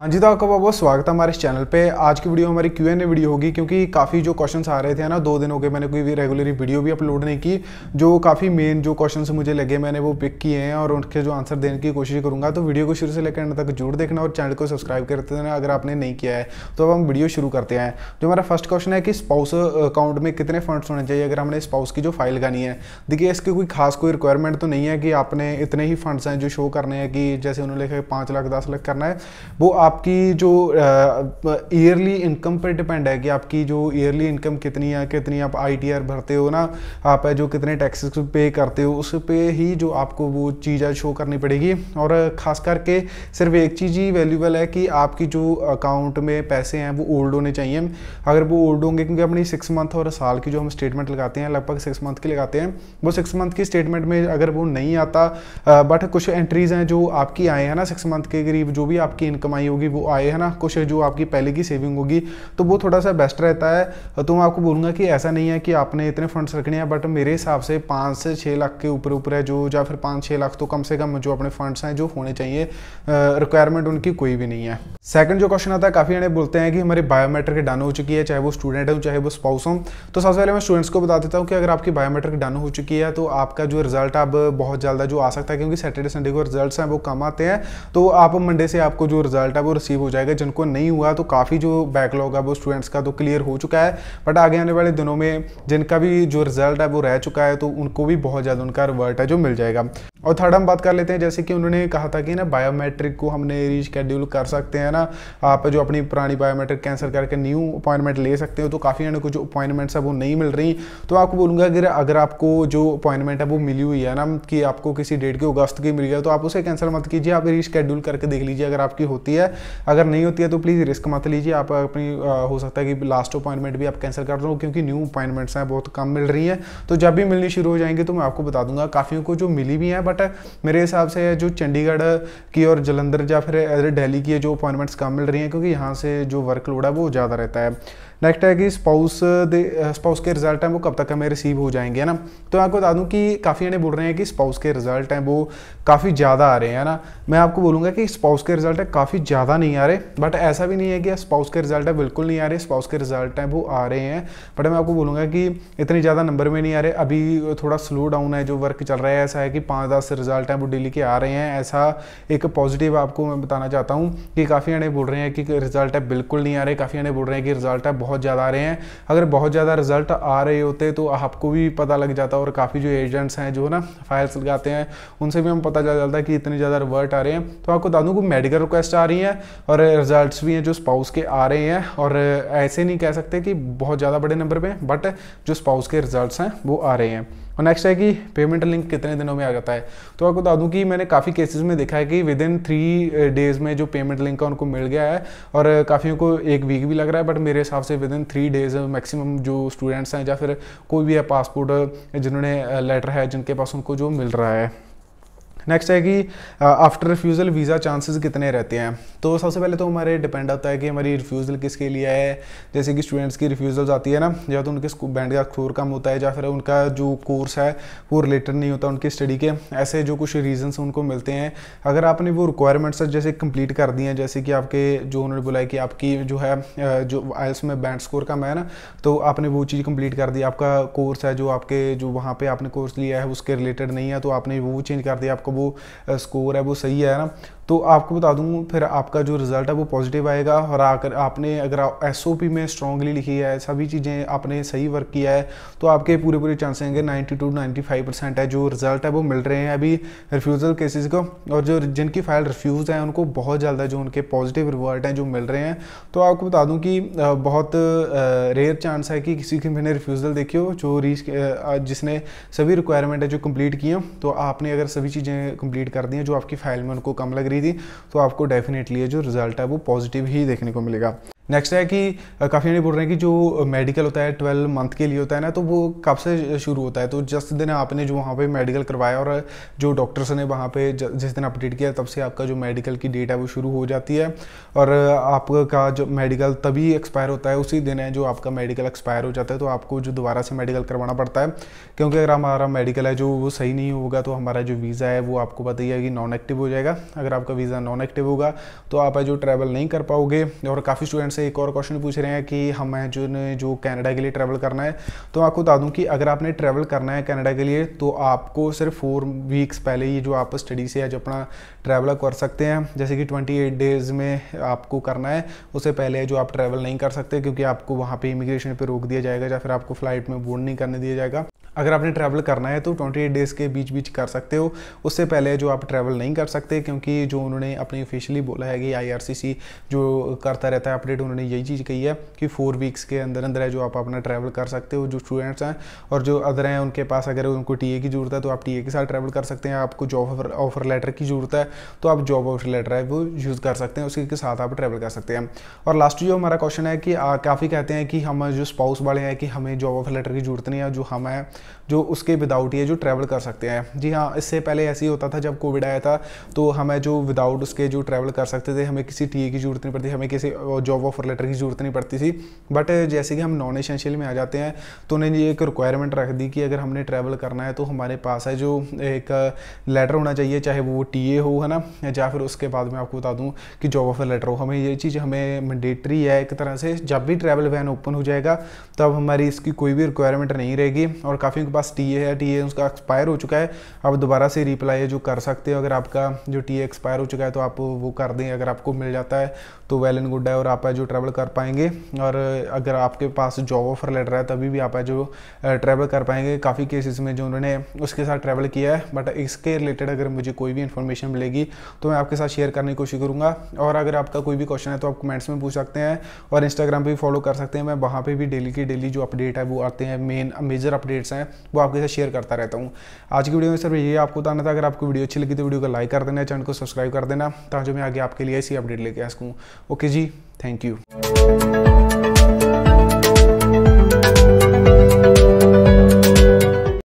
हाँ जी तो आपका बहुत बहुत स्वागत है हमारे इस चैनल पे आज की वीडियो हमारी क्यू एन ए वीडियो होगी क्योंकि काफ़ी जो क्वेश्चंस आ रहे थे ना दो दिन हो गए मैंने कोई भी रेगुलरी वीडियो भी अपलोड नहीं की जो काफ़ी मेन जो क्वेश्चंस मुझे लगे मैंने वो पिक किए हैं और उनके जो आंसर देने की कोशिश करूँगा तो वीडियो को शुरू से लेकर तक जरूर देखना और चैनल को सब्सक्राइब करते देना अगर आपने नहीं किया है तो अब हम वीडियो शुरू करते हैं जो हमारा फर्स्ट क्वेश्चन है कि स्पाउस अकाउंट में कितने फंड्स होने चाहिए अगर हमने स्पाउस की जो फाइल गानी है देखिए इसकी कोई खास कोई रिक्वायरमेंट तो नहीं है कि आपने इतने ही फंड्स हैं जो शो करने हैं कि जैसे उन्होंने लिखा पाँच लाख दस लाख करना है वो आपकी जो ईयरली इनकम पर डिपेंड है कि आपकी जो ईयरली इनकम कितनी है कितनी आप आई भरते हो ना आप जो कितने टैक्सेस पे करते हो उस पे ही जो आपको वो चीज़ है शो करनी पड़ेगी और ख़ास करके सिर्फ एक चीज़ ही वैल्यूबल है कि आपकी जो अकाउंट में पैसे हैं वो ओल्ड होने चाहिए अगर वो ओल्ड होंगे क्योंकि अपनी सिक्स मंथ और साल की जो हम स्टेटमेंट लगाते हैं लगभग सिक्स मंथ की लगाते हैं वो सिक्स मंथ की स्टेटमेंट में अगर वो नहीं आता बट कुछ एंट्रीज़ हैं जो आपकी आए हैं ना सिक्स मंथ के करीब जो भी आपकी इनकम आई होगी होगी वो आए है ना कुछ जो आपकी पहले की सेविंग होगी तो वो थोड़ा सा बेस्ट रहता है तो मैं आपको बोलूँगा कि ऐसा नहीं है कि आपने इतने फंड्स रखने हैं बट मेरे हिसाब से पाँच से छः लाख के ऊपर ऊपर है जो या फिर पाँच छः लाख तो कम से कम जो अपने फंड्स हैं जो होने चाहिए रिक्वायरमेंट उनकी कोई भी नहीं है सेकंड जो क्वेश्चन आता है काफ़ी जने बोलते हैं कि हमारी बायोमेट्रिक डन हो चुकी है चाहे वो स्टूडेंट हो चाहे वो स्पाउस हो तो सबसे पहले मैं स्टूडेंट्स को बता देता हूँ कि अगर आपकी बायोमेट्रिक डन हो चुकी है तो आपका जो रिजल्ट अब बहुत ज़्यादा जो आ सकता है क्योंकि सैटरडे संडे को रिजल्ट हैं वो कम आते हैं तो आप मंडे से आपको जो रिजल्ट है वो रिसीव हो जाएगा जिनको नहीं हुआ तो काफ़ी जो बैकलॉग है वो स्टूडेंट्स का तो क्लियर हो चुका है बट आगे आने वाले दिनों में जिनका भी जो रिजल्ट है वो रह चुका है तो उनको भी बहुत ज़्यादा उनका रिवर्ट है जो मिल जाएगा और थर्ड हम बात कर लेते हैं जैसे कि उन्होंने कहा था कि ना बायोमेट्रिक को हमने रिशेड्यूल कर सकते हैं ना आप जो अपनी पुरानी बायोमेट्रिक कैंसिल करके न्यू अपॉइंटमेंट ले सकते हो तो काफ़ी यानी कुछ अपॉइंटमेंट्स है वो नहीं मिल रही तो आपको बोलूँगा कि अगर आपको जो अपॉइंटमेंट है वो मिली हुई है ना कि आपको किसी डेट की अगस्त की मिल गया तो आप उसे कैंसिल मत कीजिए आप रिशेड्यूल करके देख लीजिए अगर आपकी होती है अगर नहीं होती है तो प्लीज़ रिस्क मत लीजिए आप अपनी हो सकता है कि लास्ट अपॉइंटमेंट भी आप कैंसिल कर दो क्योंकि न्यू अपॉइंटमेंट्स हैं बहुत कम मिल रही हैं तो जब भी मिलनी शुरू हो जाएंगे तो मैं आपको बता दूंगा काफ़ियों को जो मिली भी हैं बट uh, मेरे हिसाब से जो चंडीगढ़ की और जलंधर या फिर दिल्ली की जो अपॉइंटमेंट्स कम मिल रही हैं क्योंकि यहाँ से जो वर्कलोड है वो ज़्यादा रहता है नेक्स्ट है कि स्पाउस दे स्पाउस के रिजल्ट हैं वो कब तक हमें रिसीव हो जाएंगे है ना तो मैं आपको बता दूँ कि काफ़ी जने बोल रहे हैं कि स्पाउस के रिजल्ट हैं वो काफ़ी ज़्यादा आ रहे हैं है ना मैं आपको बोलूँगा कि स्पाउस के रिजल्ट है काफ़ी ज़्यादा नहीं आ रहे बट ऐसा भी नहीं है कि स्पाउस के रिजल्ट बिल्कुल नहीं आ रहे स्पाउस के रिजल्ट हैं वो आ रहे हैं बट मैं आपको बोलूँगा कि इतने ज़्यादा नंबर में नहीं आ रहे अभी थोड़ा स्लो डाउन है जो वर्क चल रहा है ऐसा है कि पाँच दस रिजल्ट हैं वो डेली के आ रहे हैं ऐसा एक पॉजिटिव आपको मैं बताना चाहता हूँ कि काफ़ी जने बोल रहे हैं कि रिजल्ट बिल्कुल नहीं आ रहे काफ़ी जने बोल रहे हैं कि रिजल्ट बहुत बहुत ज़्यादा आ रहे हैं अगर बहुत ज़्यादा रिजल्ट आ रहे होते तो आपको भी पता लग जाता और काफ़ी जो एजेंट्स हैं जो ना फाइल्स लगाते हैं उनसे भी हमें पता चल जाता है कि इतने ज़्यादा रिवर्ट आ रहे हैं तो आपको बता दूँ मेडिकल रिक्वेस्ट आ रही हैं और रिजल्ट भी हैं जो स्पाउस के आ रहे हैं और ऐसे नहीं कह सकते कि बहुत ज़्यादा बड़े नंबर पर बट जो स्पाउस के रिजल्ट हैं वो आ रहे हैं और नेक्स्ट है कि पेमेंट लिंक कितने दिनों में आ जाता है तो आपको बता दूँ कि मैंने काफ़ी केसेस में देखा है कि विद इन थ्री डेज़ में जो पेमेंट लिंक है उनको मिल गया है और काफ़ियों को एक वीक भी लग रहा है बट मेरे हिसाब से within three days maximum जो स्टूडेंट्स हैं या फिर कोई भी है पासपोर्ट जिन्होंने लेटर eh, है जिनके पास उनको जो मिल रहा है नेक्स्ट है कि आफ्टर रिफ्यूज़ल वीज़ा चांसेस कितने रहते हैं तो सबसे पहले तो हमारे डिपेंड आता है कि हमारी रिफ्यूज़ल किसके लिए है जैसे कि स्टूडेंट्स की रिफ्यूज़ल्स आती है ना या तो उनके बैंड का स्कोर कम होता है या फिर उनका जो कोर्स है वो रिलेटेड नहीं होता उनकी स्टडी के ऐसे जो कुछ रीज़न्स उनको मिलते हैं अगर आपने वो रिक्वायरमेंट्स जैसे कंप्लीट कर दी हैं जैसे कि आपके जो उन्होंने बोला है कि आपकी जो है uh, जो आयल्स में बैंड स्कोर कम है ना तो आपने वो चीज़ कंप्लीट कर दी आपका कोर्स है जो आपके जो वहाँ पर आपने कोर्स लिया है उसके रिलेटेड नहीं है तो आपने वो चेंज कर दिया आपको वो स्कोर है वो सही है ना तो आपको बता दूँ फिर आपका जो रिज़ल्ट है वो पॉजिटिव आएगा और आकर आपने अगर एस ओ पी में स्ट्रॉगली लिखी है सभी चीज़ें आपने सही वर्क किया है तो आपके पूरे पूरे चांसेस हैं कि ninety to ninety five percent है जो रिज़ल्ट है वो मिल रहे हैं अभी रिफ्यूज़ल केसेस को और जो जिनकी फाइल रिफ्यूज़ है उनको बहुत ज़्यादा जो उनके पॉजिटिव रिवर्ट हैं जो मिल रहे हैं तो आपको बता दूँ कि बहुत रेयर चांस है कि किसी की मैंने रिफ्यूज़ल देखी हो जो रीच जिसने सभी रिक्वायरमेंट है जो कम्प्लीट की तो आपने अगर सभी चीज़ें कम्प्लीट कर दी हैं जो आपकी फाइल में उनको कम लग रही रही थी तो आपको डेफिनेटली जो रिजल्ट है वो पॉजिटिव ही देखने को मिलेगा नेक्स्ट है कि काफ़ी जने बोल रहे हैं कि जो मेडिकल होता है ट्वेल्व मंथ के लिए होता है ना तो वो कब से शुरू होता है तो जिस दिन आपने जो वहाँ पे मेडिकल करवाया और जो डॉक्टर्स ने वहाँ पे जिस दिन अपडेट किया तब से आपका जो मेडिकल की डेट है वो शुरू हो जाती है और आपका जो मेडिकल तभी एक्सपायर होता है उसी दिन है जो आपका मेडिकल एक्सपायर हो जाता है तो आपको जो दोबारा से मेडिकल करवाना पड़ता है क्योंकि अगर हमारा मेडिकल है जो वो सही नहीं होगा तो हमारा जो वीज़ा है वो आपको पता ही है कि नॉन एक्टिव हो जाएगा अगर आपका वीज़ा नॉन एक्टिव होगा तो आप जो ट्रैवल नहीं कर पाओगे और काफ़ी स्टूडेंट्स से एक और क्वेश्चन पूछ रहे हैं कि हमें जो ने जो कनाडा के लिए ट्रैवल करना है तो आपको बता दूं कि अगर आपने ट्रैवल करना है कनाडा के लिए तो आपको सिर्फ फोर वीक्स पहले ही जो आप स्टडी से जो अपना ट्रैवल कर सकते हैं जैसे कि ट्वेंटी एट डेज़ में आपको करना है उससे पहले जो आप ट्रैवल नहीं कर सकते क्योंकि आपको वहाँ पर इमिग्रेशन पर रोक दिया जाएगा या फिर आपको फ्लाइट में बोर्ड नहीं करने दिया जाएगा अगर आपने ट्रैवल करना है तो 28 डेज़ के बीच बीच कर सकते हो उससे पहले जो आप ट्रैवल नहीं कर सकते क्योंकि जो उन्होंने अपने ऑफिशियली बोला है कि आईआरसीसी जो करता रहता है अपडेट उन्होंने यही चीज़ कही है कि फोर वीक्स के अंदर अंदर है जो आप अपना ट्रैवल कर सकते हो जो स्टूडेंट्स हैं और जो अदर हैं उनके पास अगर उनको टी की ज़रूरत है तो आप टी के साथ ट्रैवल कर सकते हैं आपको जॉब ऑफर लेटर की ज़रूरत है तो आप जॉब ऑफर लेटर है वो यूज़ कर सकते हैं उसी के साथ आप ट्रैवल कर सकते हैं और लास्ट जो हमारा क्वेश्चन है कि काफ़ी कहते हैं कि हम जो स्पाउस वाले हैं कि हमें जॉब ऑफर लेटर की ज़रूरत नहीं है जो हम हैं जो उसके विदाउट ये जो ट्रैवल कर सकते हैं जी हाँ इससे पहले ऐसे ही होता था जब कोविड आया था तो हमें जो विदाउट उसके जो ट्रैवल कर सकते थे हमें किसी टी की ज़रूरत नहीं पड़ती हमें किसी जॉब ऑफर लेटर की ज़रूरत नहीं पड़ती थी बट जैसे कि हम नॉन एसेंशियल में आ जाते हैं तो उन्होंने ये एक रिक्वायरमेंट रख दी कि अगर हमने ट्रैवल करना है तो हमारे पास है जो एक लेटर होना चाहिए चाहे वो टी हो है ना या फिर उसके बाद मैं आपको बता दूँ कि जॉब ऑफर लेटर हो हमें ये चीज़ हमें मैंडेटरी है एक तरह से जब भी ट्रैवल वैन ओपन हो जाएगा तब हमारी इसकी कोई भी रिक्वायरमेंट नहीं रहेगी और काफ़ी काफ़ी उनके पास टी ए है टी ए उसका एक्सपायर हो चुका है आप दोबारा से रिप्लाई जो कर सकते हो अगर आपका जो टी ए एक्सपायर हो चुका है तो आप वो कर दें अगर आपको मिल जाता है तो वेल एंड गुड है और आप जो ट्रैवल कर पाएंगे और अगर आपके पास जॉब ऑफर लेटर है तभी भी आप जो ट्रैवल कर पाएंगे काफ़ी केसेस में जो उन्होंने उसके साथ ट्रैवल किया है बट इसके रिलेटेड अगर मुझे कोई भी इन्फॉर्मेशन मिलेगी तो मैं आपके साथ शेयर करने की कोशिश करूँगा और अगर आपका कोई भी क्वेश्चन है तो आप कमेंट्स में पूछ सकते हैं और इंस्टाग्राम पर भी फॉलो कर सकते हैं मैं वहाँ पर भी डेली की डेली जो अपडेट है वो आते हैं मेन मेजर अपडेट्स हैं हैं वो आपके साथ शेयर करता रहता हूँ आज की वीडियो में सिर्फ ये आपको बताना था अगर आपको वीडियो अच्छी लगी तो वीडियो को लाइक कर देना चैनल को सब्सक्राइब कर देना ताकि मैं आगे आपके लिए ऐसी अपडेट लेके आ सकूँ ओके जी थैंक यू